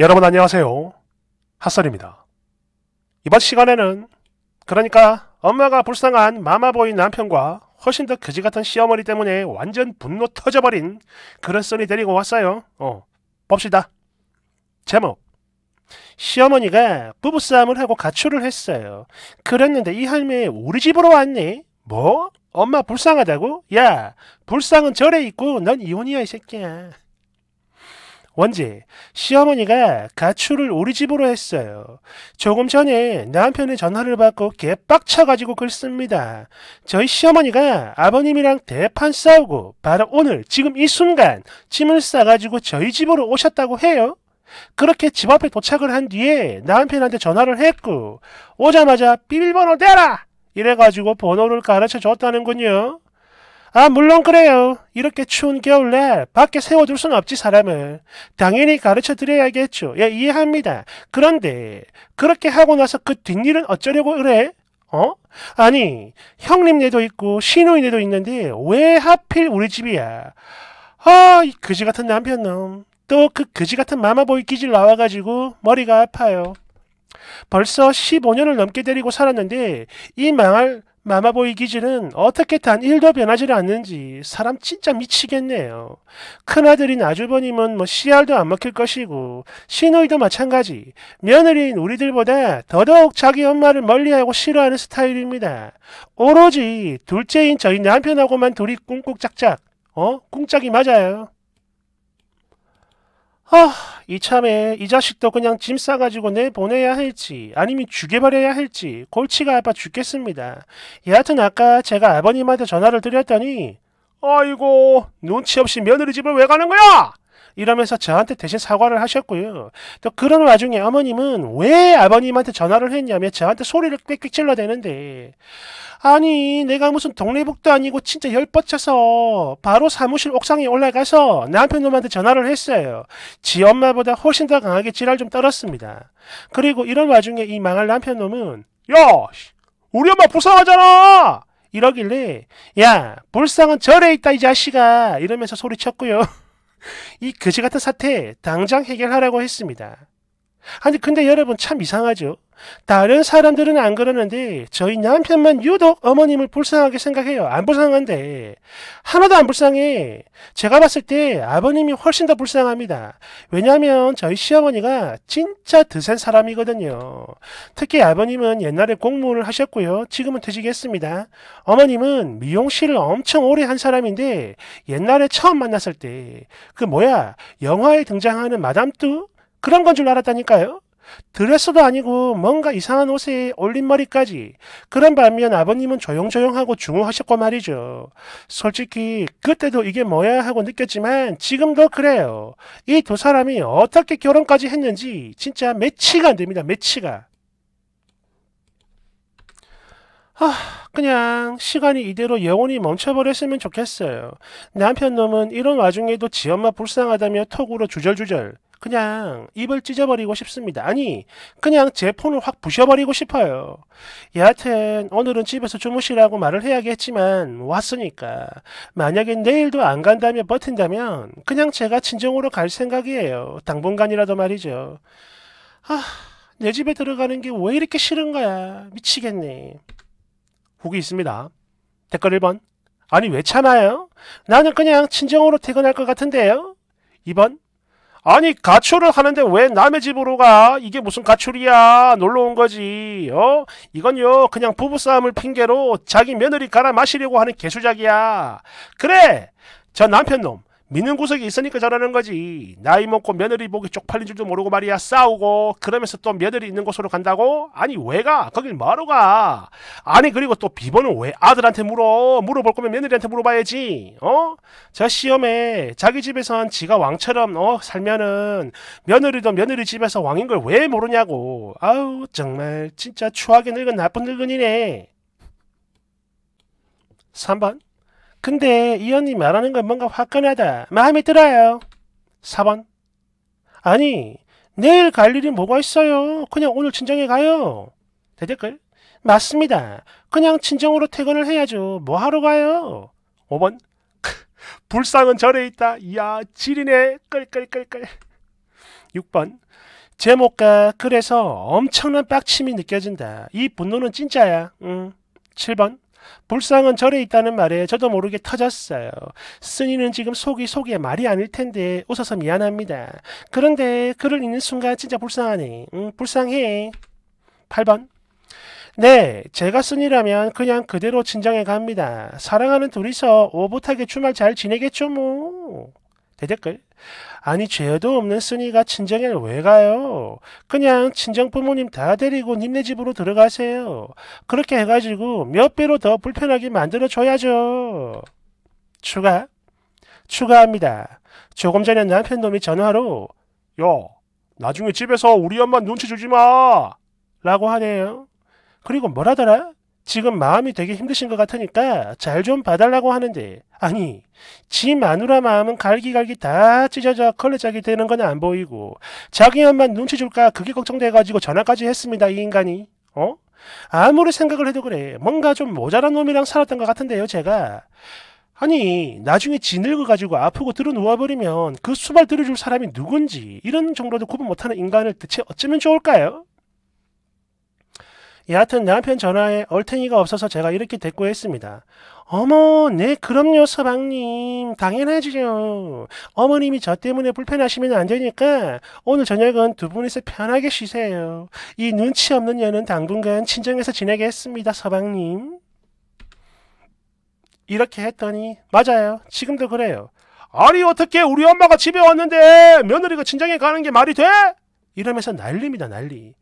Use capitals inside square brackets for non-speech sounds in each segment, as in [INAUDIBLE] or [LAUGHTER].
여러분 안녕하세요. 핫설입니다. 이번 시간에는 그러니까 엄마가 불쌍한 마마보이 남편과 훨씬 더 그지같은 시어머니 때문에 완전 분노 터져버린 그런 썰이 데리고 왔어요. 어, 봅시다. 제목 시어머니가 부부싸움을 하고 가출을 했어요. 그랬는데 이 할매 우리 집으로 왔니? 뭐? 엄마 불쌍하다고? 야, 불쌍은 절에 있고 넌 이혼이야 이 새끼야. 원지, 시어머니가 가출을 우리 집으로 했어요. 조금 전에 남편의 전화를 받고 개빡쳐가지고 글씁니다. 저희 시어머니가 아버님이랑 대판 싸우고 바로 오늘 지금 이 순간 짐을 싸가지고 저희 집으로 오셨다고 해요. 그렇게 집 앞에 도착을 한 뒤에 남편한테 전화를 했고 오자마자 비밀번호 대라! 이래가지고 번호를 가르쳐 줬다는군요. 아 물론 그래요. 이렇게 추운 겨울날 밖에 세워둘 순 없지 사람을. 당연히 가르쳐드려야겠죠. 예 이해합니다. 그런데 그렇게 하고 나서 그 뒷일은 어쩌려고 그래? 어? 아니 형님네도 있고 시누이네도 있는데 왜 하필 우리 집이야? 아이 그지 같은 남편놈. 또 그 그지 같은 마마보이 기질 나와가지고 머리가 아파요. 벌써 15년을 넘게 데리고 살았는데 이 망할 마마보이 기질은 어떻게 단 1도 변하지 않는지 사람 진짜 미치겠네요. 큰아들인 아주버님은 뭐 씨알도 안 먹힐 것이고 시누이도 마찬가지 며느리인 우리들보다 더더욱 자기 엄마를 멀리하고 싫어하는 스타일입니다. 오로지 둘째인 저희 남편하고만 둘이 꿍꿍짝짝 어? 꿍짝이 맞아요. 아, 이참에 이 자식도 그냥 짐 싸가지고 내보내야 할지 아니면 죽여버려야 할지 골치가 아파 죽겠습니다. 여하튼 아까 제가 아버님한테 전화를 드렸더니 아이고 눈치 없이 며느리 집을 왜 가는 거야? 이러면서 저한테 대신 사과를 하셨고요. 또 그런 와중에 어머님은 왜 아버님한테 전화를 했냐며 저한테 소리를 꽥꽥 질러대는데 아니 내가 무슨 동네북도 아니고 진짜 열뻗쳐서 바로 사무실 옥상에 올라가서 남편놈한테 전화를 했어요. 지 엄마보다 훨씬 더 강하게 지랄 좀 떨었습니다. 그리고 이런 와중에 이 망할 남편놈은 야! 우리 엄마 불쌍하잖아! 이러길래 야불쌍은 절에 있다 이 자식아 이러면서 소리쳤고요. [LAUGHS] 이 그지 같은 사태 당장 해결하라고 했습니다. 아니 근데 여러분 참 이상하죠. 다른 사람들은 안 그러는데 저희 남편만 유독 어머님을 불쌍하게 생각해요. 안 불쌍한데 하나도 안 불쌍해. 제가 봤을 때 아버님이 훨씬 더 불쌍합니다. 왜냐하면 저희 시어머니가 진짜 드센 사람이거든요. 특히 아버님은 옛날에 공무원을 하셨고요. 지금은 퇴직했습니다. 어머님은 미용실을 엄청 오래 한 사람인데 옛날에 처음 만났을 때 그 뭐야 영화에 등장하는 마담 뚜 그런 건 줄 알았다니까요. 드레스도 아니고 뭔가 이상한 옷에 올린 머리까지 그런 반면 아버님은 조용조용하고 중후하셨고 말이죠. 솔직히 그때도 이게 뭐야 하고 느꼈지만 지금도 그래요. 이 두 사람이 어떻게 결혼까지 했는지 진짜 매치가 안 됩니다. 매치가. 아, 그냥 시간이 이대로 영원히 멈춰버렸으면 좋겠어요. 남편 놈은 이런 와중에도 지 엄마 불쌍하다며 턱으로 주절주절 그냥 입을 찢어버리고 싶습니다. 아니 그냥 제 폰을 확 부셔버리고 싶어요. 여하튼 오늘은 집에서 주무시라고 말을 해야겠지만 왔으니까 만약에 내일도 안 간다며 버틴다면 그냥 제가 친정으로 갈 생각이에요. 당분간이라도 말이죠. 아... 내 집에 들어가는 게 왜 이렇게 싫은 거야. 미치겠네. 후기 있습니다. 댓글 1번. 아니 왜 참아요? 나는 그냥 친정으로 퇴근할 것 같은데요. 2번. 아니 가출을 하는데 왜 남의 집으로 가? 이게 무슨 가출이야? 놀러 온 거지. 어? 이건요 그냥 부부싸움을 핑계로 자기 며느리 갈아 마시려고 하는 개수작이야. 그래! 저 남편놈 믿는 구석이 있으니까 잘하는 거지. 나이 먹고 며느리 보기 쪽팔린 줄도 모르고 말이야 싸우고 그러면서 또 며느리 있는 곳으로 간다고? 아니 왜 가? 거길 뭐하러 가? 아니 그리고 또 비번은 왜 아들한테 물어? 물어볼 거면 며느리한테 물어봐야지. 어? 저 시험에 자기 집에선 지가 왕처럼 어 살면은 며느리도 며느리 집에서 왕인 걸 왜 모르냐고. 아우 정말 진짜 추하게 늙은 나쁜 늙은이네. 3번 근데 이 언니 말하는 건 뭔가 화끈하다. 마음에 들어요. 4번 아니 내일 갈 일이 뭐가 있어요. 그냥 오늘 친정에 가요. 대댓글 맞습니다. 그냥 친정으로 퇴근을 해야죠. 뭐 하러 가요? 5번 불상은 절에 있다. 이야 지리네. 끌끌끌끌 6번 제목과 그래서 엄청난 빡침이 느껴진다. 이 분노는 진짜야. 음. 7번 불상은 절에 있다는 말에 저도 모르게 터졌어요. 스님는 지금 속이 속에 말이 아닐 텐데 웃어서 미안합니다. 그런데 글을 읽는 순간 진짜 불쌍하네. 음, 불쌍해. 8번 네, 제가 쓴이라면 그냥 그대로 진정해 갑니다. 사랑하는 둘이서 오붓하게 주말 잘 지내겠죠 뭐. 대댓글 아니 죄도 없는 순이가 친정에 왜 가요? 그냥 친정 부모님 다 데리고 님네 집으로 들어가세요. 그렇게 해가지고 몇 배로 더 불편하게 만들어줘야죠. 추가 추가합니다. 조금 전에 남편놈이 전화로 야 나중에 집에서 우리 엄마 눈치 주지 마 라고 하네요. 그리고 뭐라더라? 지금 마음이 되게 힘드신 것 같으니까 잘 좀 봐달라고 하는데 아니 지 마누라 마음은 갈기갈기 다 찢어져 컬레짝이 되는 건 안 보이고 자기 엄만 눈치 줄까 그게 걱정돼가지고 전화까지 했습니다 이 인간이 어? 아무리 생각을 해도 그래 뭔가 좀 모자란 놈이랑 살았던 것 같은데요 제가 아니 나중에 지늙어가지고 아프고 들어 누워버리면 그 수발 들어줄 사람이 누군지 이런 정도도 구분 못하는 인간을 대체 어쩌면 좋을까요? 예, 여하튼 남편 전화에 얼탱이가 없어서 제가 이렇게 대꾸했습니다. 어머, 네, 그럼요, 서방님. 당연하지요. 어머님이 저 때문에 불편하시면 안 되니까 오늘 저녁은 두 분이서 편하게 쉬세요. 이 눈치 없는 여는 당분간 친정에서 지내겠습니다, 서방님. 이렇게 했더니 맞아요. 지금도 그래요. 아니 어떻게 우리 엄마가 집에 왔는데 며느리가 친정에 가는 게 말이 돼? 이러면서 난립니다 난리.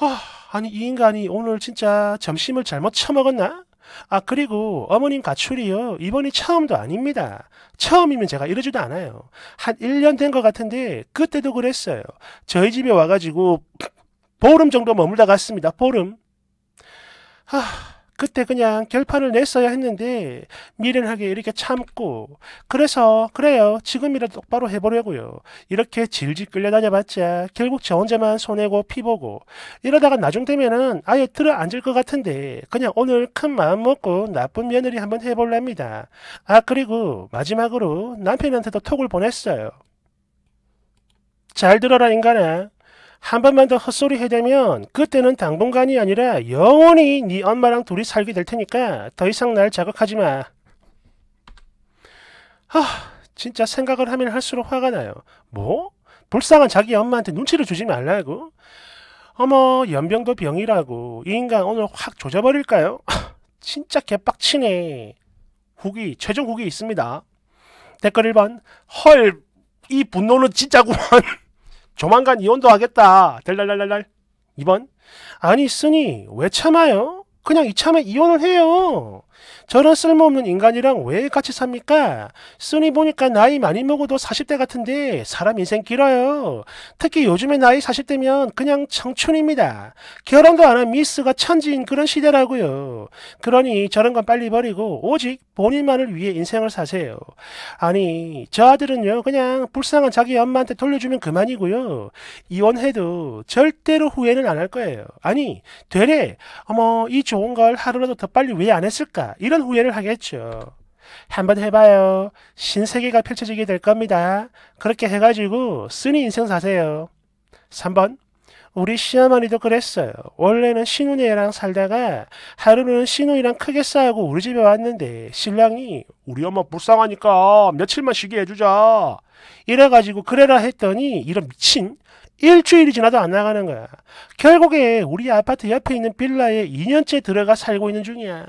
아, 아니 이 인간이 오늘 진짜 점심을 잘못 처먹었나? 아 그리고 어머님 가출이요 이번이 처음도 아닙니다 처음이면 제가 이러지도 않아요 한 1년 된 것 같은데 그때도 그랬어요 저희 집에 와가지고 보름 정도 머물다 갔습니다 보름 아 그때 그냥 결판을 냈어야 했는데 미련하게 이렇게 참고 그래서 그래요 지금이라도 똑바로 해보려고요 이렇게 질질 끌려다녀봤자 결국 저 혼자만 손해고 피보고 이러다가 나중 되면은 아예 들어앉을 것 같은데 그냥 오늘 큰 마음 먹고 나쁜 며느리 한번 해볼랍니다 아 그리고 마지막으로 남편한테도 톡을 보냈어요 잘 들어라 인간아 한 번만 더 헛소리 해대면 그때는 당분간이 아니라 영원히 네 엄마랑 둘이 살게 될 테니까 더 이상 날 자극하지 마. 하, 진짜 생각을 하면 할수록 화가 나요. 뭐? 불쌍한 자기 엄마한테 눈치를 주지 말라고? 어머, 연병도 병이라고. 이 인간 오늘 확 조져버릴까요? 진짜 개빡치네. 후기, 최종 후기 있습니다. 댓글 1번. 헐, 이 분노는 진짜구만. 조만간 이혼도 하겠다. 달랄랄랄랄 2번. 아니, 쓰니 왜 참아요? 그냥 이참에 이혼을 해요. 저런 쓸모없는 인간이랑 왜 같이 삽니까? 쓰니 보니까 나이 많이 먹어도 40대 같은데 사람 인생 길어요. 특히 요즘에 나이 40대면 그냥 청춘입니다. 결혼도 안 한 미스가 천지인 그런 시대라고요. 그러니 저런 건 빨리 버리고 오직 본인만을 위해 인생을 사세요. 아니 저 아들은요 그냥 불쌍한 자기 엄마한테 돌려주면 그만이고요. 이혼해도 절대로 후회는 안 할 거예요. 아니 되레 어머 이 좋은 걸 하루라도 더 빨리 왜 안 했을까 이런 그런 후회를 하겠죠. 한번 해봐요. 신세계가 펼쳐지게 될 겁니다. 그렇게 해가지고 쓰니 인생 사세요. 3번 우리 시어머니도 그랬어요. 원래는 신우네랑 살다가 하루는 신우이랑 크게 싸우고 우리 집에 왔는데 신랑이 우리 엄마 불쌍하니까 며칠만 쉬게 해주자. 이래가지고 그래라 했더니 이런 미친 일주일이 지나도 안 나가는 거야. 결국에 우리 아파트 옆에 있는 빌라에 2년째 들어가 살고 있는 중이야.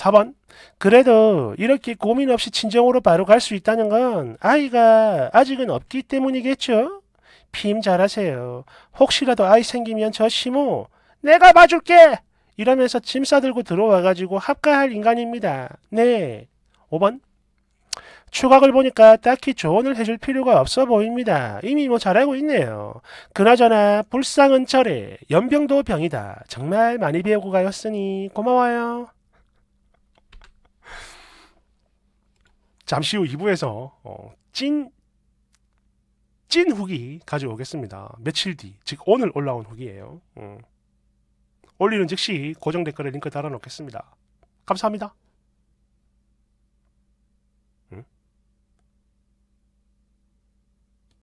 4번 그래도 이렇게 고민 없이 친정으로 바로 갈 수 있다는 건 아이가 아직은 없기 때문이겠죠? 피임 잘하세요. 혹시라도 아이 생기면 저심모 내가 봐줄게! 이러면서 짐 싸들고 들어와가지고 합가할 인간입니다. 네. 5번 추각을 보니까 딱히 조언을 해줄 필요가 없어 보입니다. 이미 뭐 잘하고 있네요. 그나저나 불쌍은 철에 연병도 병이다. 정말 많이 배우고 가였으니 고마워요. 잠시 후 2부에서 어, 찐, 찐 후기 가져오겠습니다. 며칠 뒤, 즉 오늘 올라온 후기예요. 음. 올리는 즉시 고정 댓글에 링크 달아놓겠습니다. 감사합니다.